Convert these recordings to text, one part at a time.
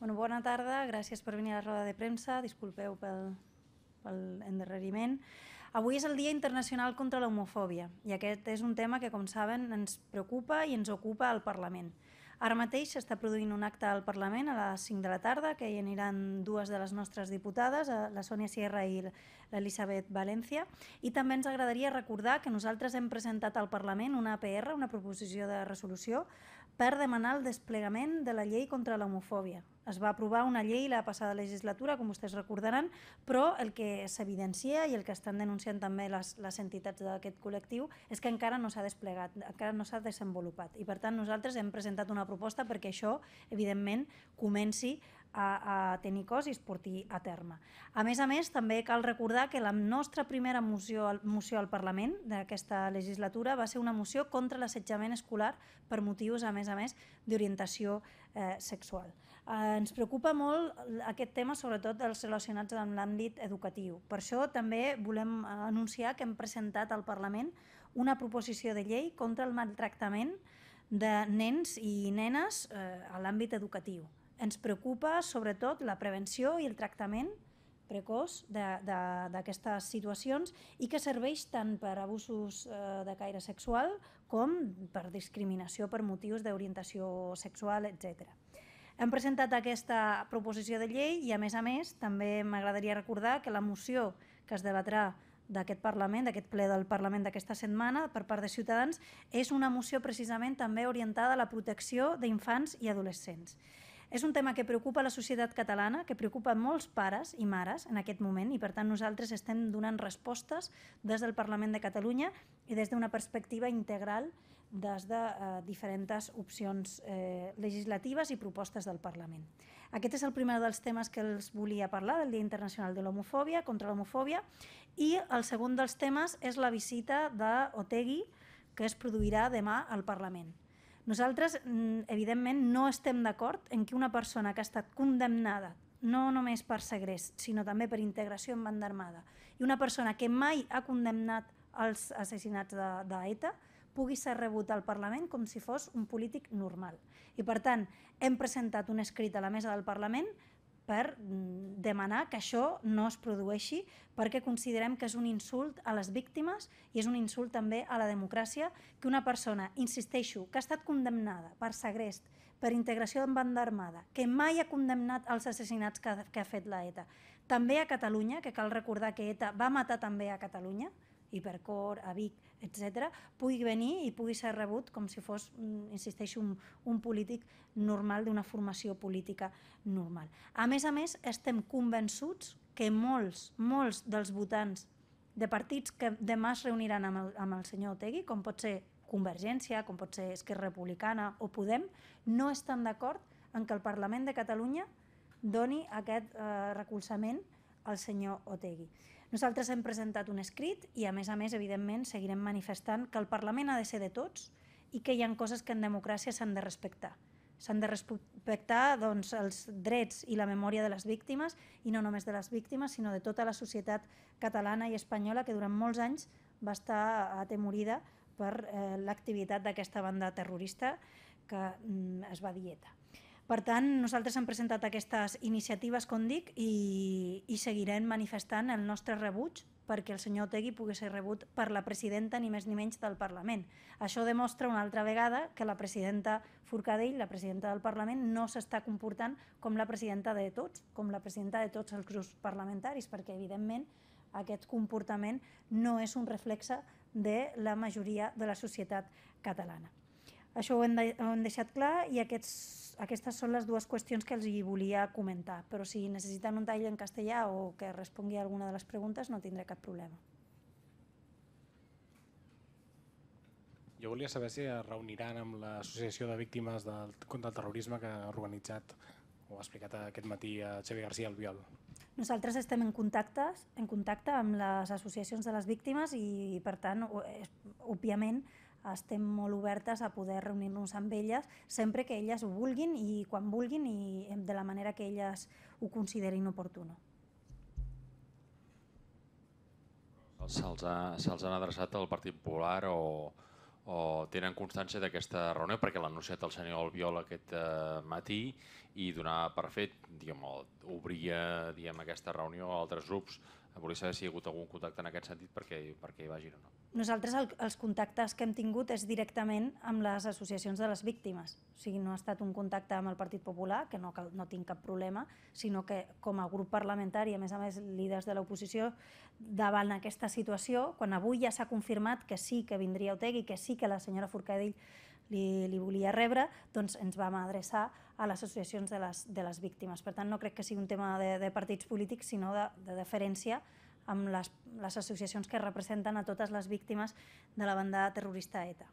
Bueno, bona tarda, gràcies per venir a la roda de premsa, disculpeu pel, pel endarreriment. Avui és el Dia Internacional contra l'Homofòbia i aquest és un tema que, com saben, ens preocupa i ens ocupa al Parlament. Ara mateix s'està produint un acte al Parlament a les 5 de la tarda, que hi aniran dues de les nostres diputades, eh, la Sònia Sierra i l'Elisabet València. I també ens agradaria recordar que nosaltres hem presentat al Parlament una APR, una proposició de resolució, per demanar el desplegament de la llei contra l'homofòbia. Es va aprovar una llei la passada legislatura, com vostès recordaran, però el que s'evidencia i el que estan denunciant també les, les entitats d'aquest col·lectiu és que encara no s'ha desplegat, encara no s'ha desenvolupat. I per tant nosaltres hem presentat una proposta perquè això, evidentment, comenci a, a tenir cos i es porti a terme. A més a més, també cal recordar que la nostra primera moció, moció al Parlament d'aquesta legislatura va ser una moció contra l'assetjament escolar per motius, a més a més, d'orientació eh, sexual. Eh, ens preocupa molt aquest tema, sobretot dels relacionats amb l'àmbit educatiu. Per això també volem anunciar que hem presentat al Parlament una proposició de llei contra el maltractament de nens i nenes eh, a l'àmbit educatiu ens preocupa sobretot la prevenció i el tractament precoç d'aquestes situacions i que serveix tant per abusos eh, de caire sexual com per discriminació per motius d'orientació sexual, etc. Hem presentat aquesta proposició de llei i, a més a més, també m'agradaria recordar que la moció que es debatrà d'aquest Parlament, d'aquest ple del Parlament d'aquesta setmana per part de Ciutadans, és una moció precisament també orientada a la protecció d'infants i adolescents. És un tema que preocupa la societat catalana, que preocupa molts pares i mares en aquest moment i per tant nosaltres estem donant respostes des del Parlament de Catalunya i des d'una perspectiva integral des de eh, diferents opcions eh, legislatives i propostes del Parlament. Aquest és el primer dels temes que els volia parlar, del Dia Internacional de l'Homofòbia, contra l'homofòbia, i el segon dels temes és la visita d'Otegui, que es produirà demà al Parlament. Nosaltres, mm, evidentment, no estem d'acord en que una persona que ha estat condemnada no només per segrest, sinó també per integració en banda armada, i una persona que mai ha condemnat els assassinats d'ETA, de, pugui ser rebut al Parlament com si fos un polític normal. I per tant, hem presentat un escrit a la mesa del Parlament per mm, demanar que això no es produeixi perquè considerem que és un insult a les víctimes i és un insult també a la democràcia que una persona, insisteixo, que ha estat condemnada per segrest, per integració en banda armada, que mai ha condemnat els assassinats que, que ha fet l'ETA, e també a Catalunya, que cal recordar que ETA va matar també a Catalunya, Hipercor, a Vic, etc., pugui venir i pugui ser rebut com si fos, mm, insisteixo, un, un polític normal d'una formació política normal. A més a més, estem convençuts que molts, molts dels votants de partits que demà es reuniran amb el, amb el senyor Otegui, com pot ser Convergència, com pot ser Esquerra Republicana o Podem, no estan d'acord en que el Parlament de Catalunya doni aquest eh, recolzament al senyor Otegui. Nosaltres hem presentat un escrit i, a més a més, evidentment, seguirem manifestant que el Parlament ha de ser de tots i que hi ha coses que en democràcia s'han de respectar. S'han de respectar doncs, els drets i la memòria de les víctimes, i no només de les víctimes, sinó de tota la societat catalana i espanyola que durant molts anys va estar atemorida per eh, l'activitat d'aquesta banda terrorista que mm, es va dieta. Per tant, nosaltres hem presentat aquestes iniciatives, com dic, i, i seguirem manifestant el nostre rebuig perquè el senyor Otegui pugui ser rebut per la presidenta ni més ni menys del Parlament. Això demostra una altra vegada que la presidenta Forcadell, la presidenta del Parlament, no s'està comportant com la presidenta de tots, com la presidenta de tots els grups parlamentaris, perquè evidentment aquest comportament no és un reflexe de la majoria de la societat catalana. Això ho hem, de, ho hem deixat clar i aquests, aquestes són les dues qüestions que els hi volia comentar, però si necessiten un tall en castellà o que respongui a alguna de les preguntes no tindré cap problema. Jo volia saber si es reuniran amb l'Associació de Víctimes del, contra el Terrorisme que ha organitzat o ha explicat aquest matí a Xavier García Albiol. Nosaltres estem en contacte, en contacte amb les associacions de les víctimes i, per tant, eh, òbviament, estem molt obertes a poder reunir-nos amb elles sempre que elles ho vulguin i quan vulguin i de la manera que elles ho considerin oportuno. Se'ls ha, se han adreçat al Partit Popular o, o tenen constància d'aquesta reunió perquè l'ha anunciat el senyor Albiol aquest eh, matí i donava per fet, diguem, obria diguem, aquesta reunió a altres grups Eh, volia saber si hi ha hagut algun contacte en aquest sentit perquè, perquè hi vagin o no. Nosaltres el, els contactes que hem tingut és directament amb les associacions de les víctimes. O sigui, no ha estat un contacte amb el Partit Popular, que no, no tinc cap problema, sinó que com a grup parlamentari, a més a més líders de l'oposició, davant aquesta situació, quan avui ja s'ha confirmat que sí que vindria Otegui, que sí que la senyora Forcadell li, li volia rebre, doncs ens vam adreçar a les associacions de les, de les víctimes. Per tant, no crec que sigui un tema de, de partits polítics, sinó de, de deferència amb les, les associacions que representen a totes les víctimes de la banda terrorista ETA.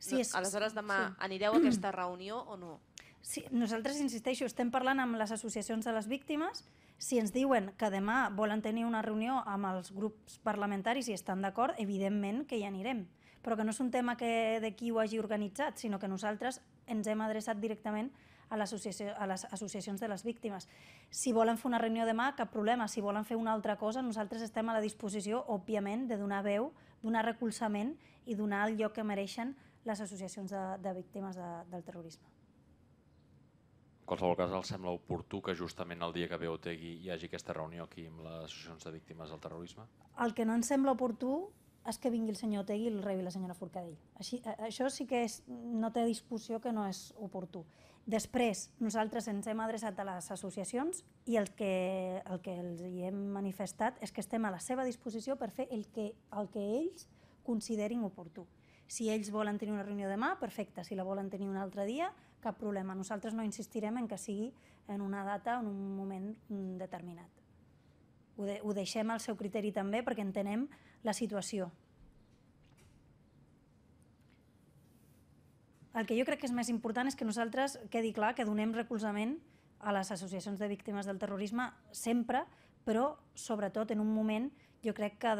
Sí, és... Aleshores, demà sí. anireu a aquesta reunió o no? Sí, nosaltres, insisteixo, estem parlant amb les associacions de les víctimes, si ens diuen que demà volen tenir una reunió amb els grups parlamentaris i estan d'acord, evidentment que hi anirem. Però que no és un tema que de qui ho hagi organitzat, sinó que nosaltres ens hem adreçat directament a, a les associacions de les víctimes. Si volen fer una reunió demà, cap problema. Si volen fer una altra cosa, nosaltres estem a la disposició, òbviament, de donar veu, donar recolzament i donar el lloc que mereixen les associacions de, de víctimes de, del terrorisme qualsevol cas els sembla oportú que justament el dia que ve Otegui hi hagi aquesta reunió aquí amb les associacions de víctimes del terrorisme? El que no ens sembla oportú és que vingui el senyor Otegui i el rebi la senyora Forcadell. Així, això sí que és, no té discussió que no és oportú. Després, nosaltres ens hem adreçat a les associacions i el que, el que els hi hem manifestat és que estem a la seva disposició per fer el que, el que ells considerin oportú. Si ells volen tenir una reunió demà, perfecte. Si la volen tenir un altre dia, cap problema. Nosaltres no insistirem en que sigui en una data o en un moment determinat. Ho, de, ho deixem al seu criteri també perquè entenem la situació. El que jo crec que és més important és que nosaltres quedi clar que donem recolzament a les associacions de víctimes del terrorisme sempre, però sobretot en un moment jo crec que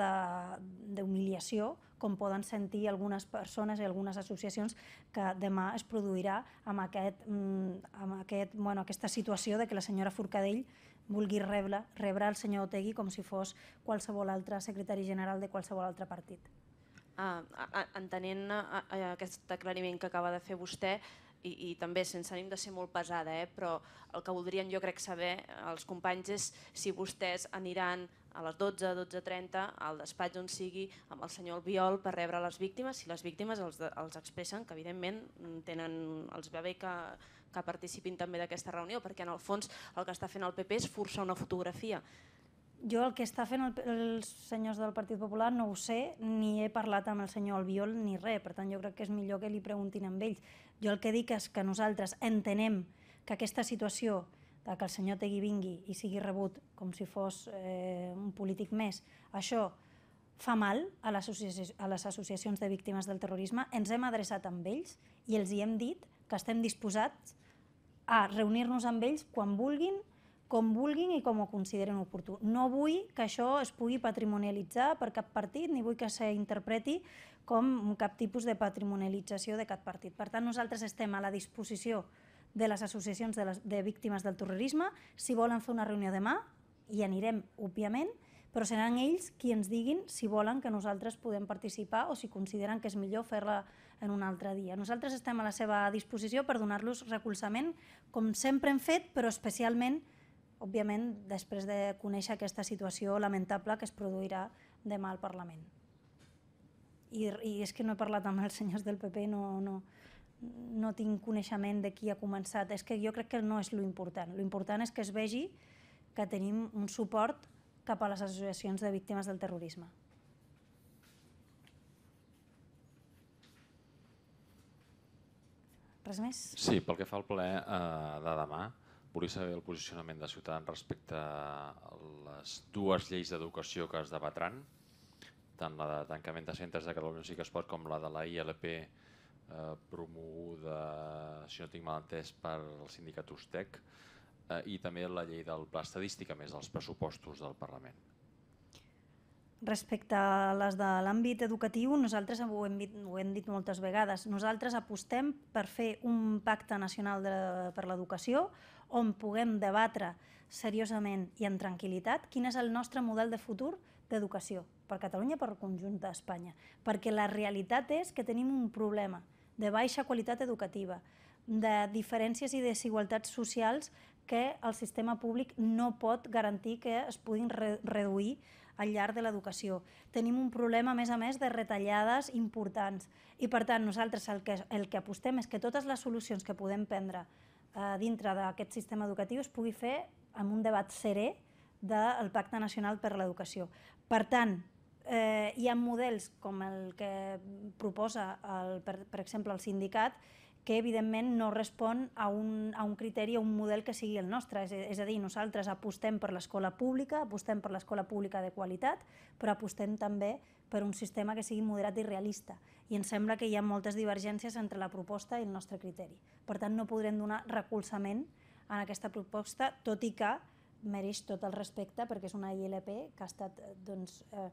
d'humiliació com poden sentir algunes persones i algunes associacions que demà es produirà amb, aquest, mm, amb aquest, bueno, aquesta situació de que la senyora Forcadell vulgui rebre, rebre el senyor Otegui com si fos qualsevol altre secretari general de qualsevol altre partit. Uh, entenent aquest aclariment que acaba de fer vostè, i, i també sense ànim de ser molt pesada, eh? però el que voldrien jo crec saber eh, els companys és si vostès aniran a les 12, 12.30, al despatx on sigui, amb el senyor Albiol per rebre les víctimes, si les víctimes els, els expressen, que evidentment mm, tenen, els va bé que, que participin també d'aquesta reunió, perquè en el fons el que està fent el PP és forçar una fotografia. Jo el que està fent el, els senyors del Partit Popular no ho sé, ni he parlat amb el senyor Albiol ni res, per tant jo crec que és millor que li preguntin amb ells. Jo el que dic és que nosaltres entenem que aquesta situació de que el senyor Tegui vingui i sigui rebut com si fos eh, un polític més, això fa mal a, a les associacions de víctimes del terrorisme, ens hem adreçat amb ells i els hi hem dit que estem disposats a reunir-nos amb ells quan vulguin com vulguin i com ho consideren oportú. No vull que això es pugui patrimonialitzar per cap partit, ni vull que s'interpreti com cap tipus de patrimonialització de cap partit. Per tant, nosaltres estem a la disposició de les associacions de, les, de víctimes del terrorisme. Si volen fer una reunió demà, hi anirem, òbviament, però seran ells qui ens diguin si volen que nosaltres podem participar o si consideren que és millor fer-la en un altre dia. Nosaltres estem a la seva disposició per donar-los recolzament, com sempre hem fet, però especialment òbviament, després de conèixer aquesta situació lamentable que es produirà demà al Parlament. I, i és que no he parlat amb els senyors del PP, no, no, no tinc coneixement de qui ha començat. És que jo crec que no és lo important. Lo important és que es vegi que tenim un suport cap a les associacions de víctimes del terrorisme. Res més? Sí, pel que fa al ple eh, de demà, volia saber el posicionament de Ciutadans respecte a les dues lleis d'educació que es debatran, tant la de tancament de centres de Catalunya Sí que es pot com la de la ILP eh, promoguda, si no tinc mal entès, per el sindicat USTEC eh, i també la llei del pla estadístic, a més dels pressupostos del Parlament. Respecte a les de l'àmbit educatiu, nosaltres ho hem, dit, ho hem dit moltes vegades, nosaltres apostem per fer un pacte nacional de, per l'educació on puguem debatre seriosament i en tranquil·litat quin és el nostre model de futur d'educació per Catalunya per al conjunt d'Espanya. Perquè la realitat és que tenim un problema de baixa qualitat educativa, de diferències i desigualtats socials que el sistema públic no pot garantir que es puguin re reduir al llarg de l'educació. Tenim un problema, a més a més, de retallades importants i, per tant, nosaltres el que, el que apostem és que totes les solucions que podem prendre eh, dintre d'aquest sistema educatiu es pugui fer amb un debat serè del Pacte Nacional per l'Educació. Per tant, eh, hi ha models com el que proposa, el, per, per exemple, el sindicat, que evidentment no respon a un, a un criteri, a un model que sigui el nostre. És, és a dir, nosaltres apostem per l'escola pública, apostem per l'escola pública de qualitat, però apostem també per un sistema que sigui moderat i realista. I em sembla que hi ha moltes divergències entre la proposta i el nostre criteri. Per tant, no podrem donar recolzament a aquesta proposta, tot i que mereix tot el respecte perquè és una ILP que ha estat eh, doncs, eh,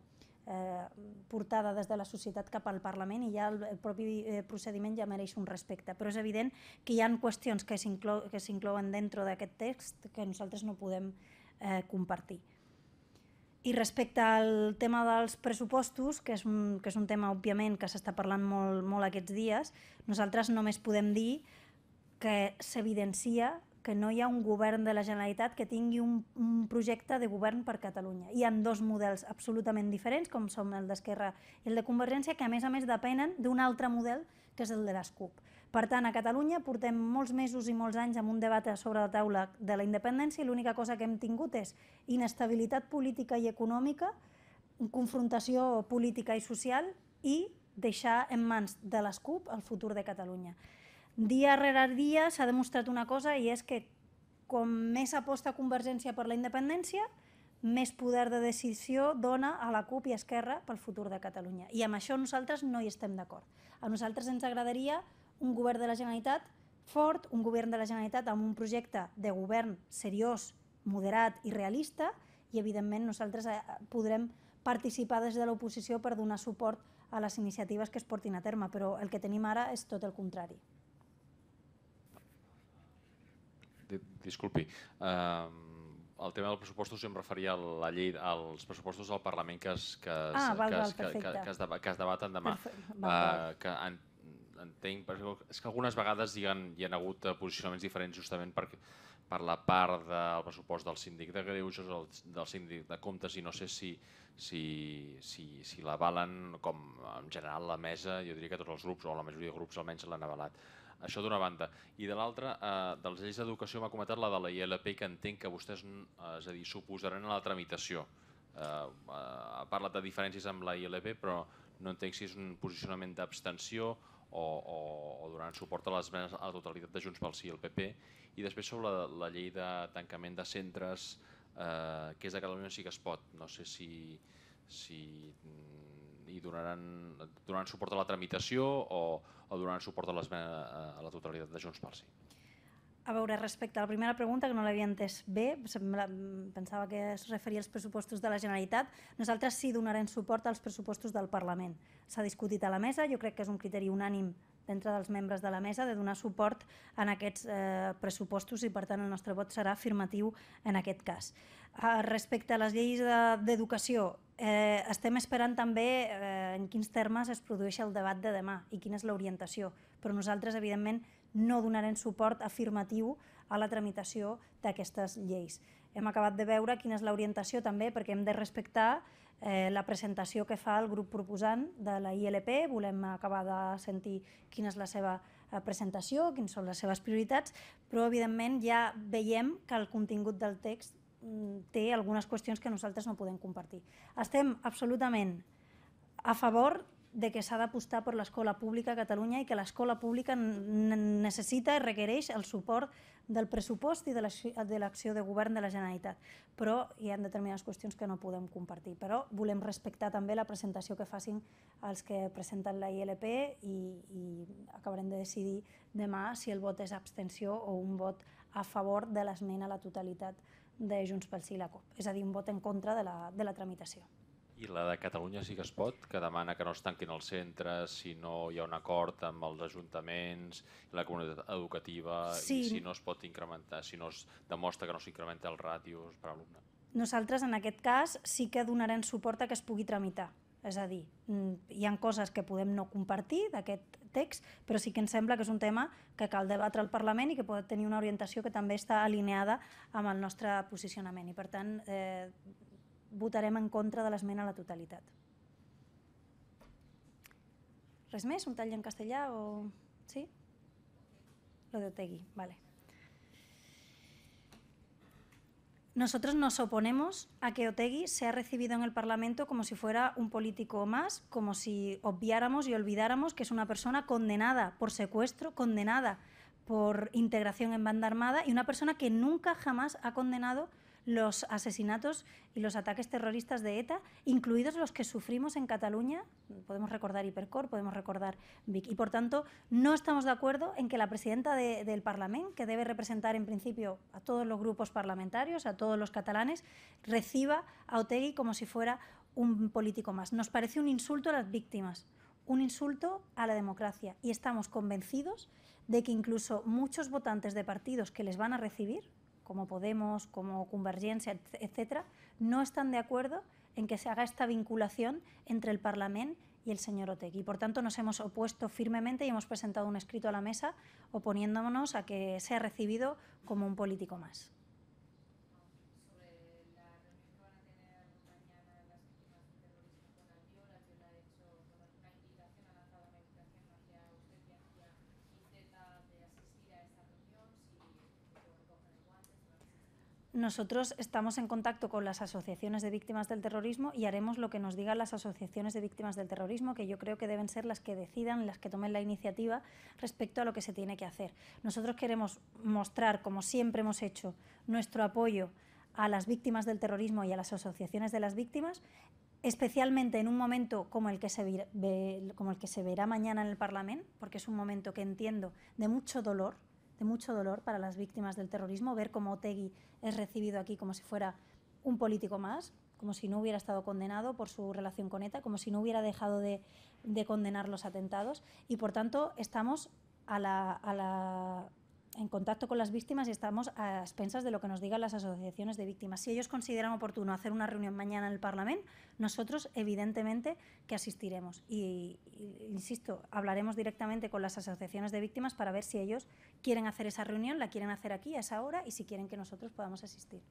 eh, portada des de la societat cap al Parlament i ja el, el propi eh, procediment ja mereix un respecte. Però és evident que hi han qüestions que s'inclouen dintre d'aquest text que nosaltres no podem eh, compartir. I respecte al tema dels pressupostos, que és un, que és un tema, òbviament, que s'està parlant molt, molt aquests dies, nosaltres només podem dir que s'evidencia que no hi ha un govern de la Generalitat que tingui un, un projecte de govern per Catalunya. Hi han dos models absolutament diferents, com som el d'Esquerra i el de Convergència, que a més a més depenen d'un altre model, que és el de les CUP. Per tant, a Catalunya portem molts mesos i molts anys amb un debat a sobre la taula de la independència i l'única cosa que hem tingut és inestabilitat política i econòmica, confrontació política i social i deixar en mans de les CUP el futur de Catalunya dia rere dia s'ha demostrat una cosa i és que com més aposta Convergència per la independència, més poder de decisió dona a la CUP i Esquerra pel futur de Catalunya. I amb això nosaltres no hi estem d'acord. A nosaltres ens agradaria un govern de la Generalitat fort, un govern de la Generalitat amb un projecte de govern seriós, moderat i realista, i evidentment nosaltres eh, podrem participar des de l'oposició per donar suport a les iniciatives que es portin a terme, però el que tenim ara és tot el contrari. Disculpi. Uh, el tema dels pressupostos jo em referia a la llei, als pressupostos del Parlament que es, que es, ah, val, que val, que, que, que es, deba, que es debaten demà. Perfecte. Uh, que en, entenc, perquè és que algunes vegades hi, han, hi ha hagut eh, posicionaments diferents justament perquè per la part del pressupost del síndic de Greuges, del síndic de comptes, i no sé si, si, si, si l'avalen com en general la mesa, jo diria que tots els grups, o la majoria de grups almenys l'han avalat. Això d'una banda. I de l'altra, eh, de les lleis d'educació m'ha comentat la de la ILP, que entenc que vostès eh, és a dir, suposaran a la tramitació. Eh, eh, ha parlat de diferències amb la ILP, però no entenc si és un posicionament d'abstenció o, o, o donant suport a les esmenes a la totalitat de Junts pel Sí i el PP. I després sobre la, la llei de tancament de centres, eh, que és de Catalunya sí que es pot. No sé si, si mm, i donaran, donaran suport a la tramitació o, o donaran suport a les, a la totalitat de Junts pel Sí? A veure, respecte a la primera pregunta, que no l'havia entès bé, pensava que es referia als pressupostos de la Generalitat, nosaltres sí donarem suport als pressupostos del Parlament. S'ha discutit a la mesa, jo crec que és un criteri unànim dintre dels membres de la mesa de donar suport en aquests eh, pressupostos i per tant el nostre vot serà afirmatiu en aquest cas. Eh, respecte a les lleis d'educació, de, eh, estem esperant també eh, en quins termes es produeix el debat de demà i quina és l'orientació, però nosaltres evidentment no donarem suport afirmatiu a la tramitació d'aquestes lleis hem acabat de veure quina és l'orientació també, perquè hem de respectar eh, la presentació que fa el grup proposant de la ILP, volem acabar de sentir quina és la seva eh, presentació, quines són les seves prioritats, però evidentment ja veiem que el contingut del text mm, té algunes qüestions que nosaltres no podem compartir. Estem absolutament a favor de que s'ha d'apostar per l'escola pública a Catalunya i que l'escola pública necessita i requereix el suport del pressupost i de l'acció de govern de la Generalitat, però hi ha determinades qüestions que no podem compartir. Però volem respectar també la presentació que facin els que presenten la ILP i, i acabarem de decidir demà si el vot és abstenció o un vot a favor de l'esmena a la totalitat de Junts pel Sí i la CUP, és a dir, un vot en contra de la, de la tramitació. I la de Catalunya sí que es pot, que demana que no es tanquin els centres si no hi ha un acord amb els ajuntaments, la comunitat educativa, sí. i si no es pot incrementar, si no es demostra que no s'incrementa els ràtios per alumne. Nosaltres, en aquest cas, sí que donarem suport a que es pugui tramitar. És a dir, mm, hi han coses que podem no compartir d'aquest text, però sí que ens sembla que és un tema que cal debatre al Parlament i que pot tenir una orientació que també està alineada amb el nostre posicionament. I, per tant, eh, votaremos en contra de l'esmena a la totalidad. Res Un tall en castellà o... Sí? Lo de Otegui, vale. Nosotros nos oponemos a que Otegui sea recibido en el Parlamento como si fuera un político más, como si obviáramos y olvidáramos que es una persona condenada por secuestro, condenada por integración en banda armada y una persona que nunca jamás ha condenado los asesinatos y los ataques terroristas de ETA, incluidos los que sufrimos en Cataluña, podemos recordar Hipercor, podemos recordar Vic, y por tanto no estamos de acuerdo en que la presidenta del Parlamento, que debe representar en principio a todos los grupos parlamentarios, a todos los catalanes, reciba a Otegi como si fuera un político más. Nos parece un insulto a las víctimas, un insulto a la democracia, y estamos convencidos de que incluso muchos votantes de partidos que les van a recibir, como Podemos, como Convergencia, etcétera, no están de acuerdo en que se haga esta vinculación entre el Parlamento y el señor Otegui. Por tanto, nos hemos opuesto firmemente y hemos presentado un escrito a la mesa oponiéndonos a que sea recibido como un político más. nosotros estamos en contacto con las asociaciones de víctimas del terrorismo y haremos lo que nos digan las asociaciones de víctimas del terrorismo, que yo creo que deben ser las que decidan, las que tomen la iniciativa respecto a lo que se tiene que hacer. Nosotros queremos mostrar, como siempre hemos hecho, nuestro apoyo a las víctimas del terrorismo y a las asociaciones de las víctimas, especialmente en un momento como el que se, como el que se verá mañana en el Parlamento, porque es un momento que entiendo de mucho dolor de mucho dolor para las víctimas del terrorismo ver cómo Otegui es recibido aquí como si fuera un político más, como si no hubiera estado condenado por su relación con ETA, como si no hubiera dejado de, condenar los atentados. Y por tanto, estamos a la en contacto con las víctimas y estamos a expensas de lo que nos digan las asociaciones de víctimas. Si ellos consideran oportuno hacer una reunión mañana en el Parlamento, nosotros evidentemente que asistiremos. Y, insisto, hablaremos directamente con las asociaciones de víctimas para ver si ellos quieren hacer esa reunión, la quieren hacer aquí a esa hora y si quieren que nosotros podamos asistir.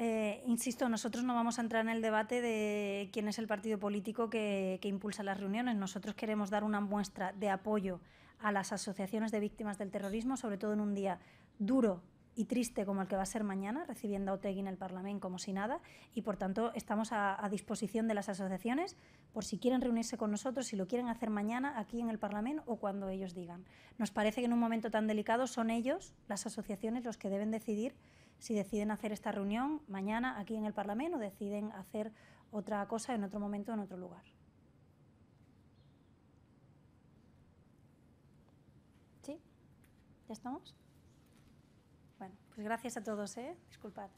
Eh, insisto, nosotros no vamos a entrar en el debate de quién es el partido político que, impulsa las reuniones. Nosotros queremos dar una muestra de apoyo a las asociaciones de víctimas del terrorismo, sobre todo en un día duro y triste como el que va a ser mañana, recibiendo a Otegui en el Parlamento como si nada, y por tanto estamos a, a, disposición de las asociaciones por si quieren reunirse con nosotros, si lo quieren hacer mañana aquí en el Parlamento o cuando ellos digan. Nos parece que en un momento tan delicado son ellos, las asociaciones, los que deben decidir si deciden hacer esta reunión mañana aquí en el Parlamento o deciden hacer otra cosa en otro momento, en otro lugar. ¿Sí? ¿Ya estamos? Bueno, pues gracias a todos, ¿eh? Disculpad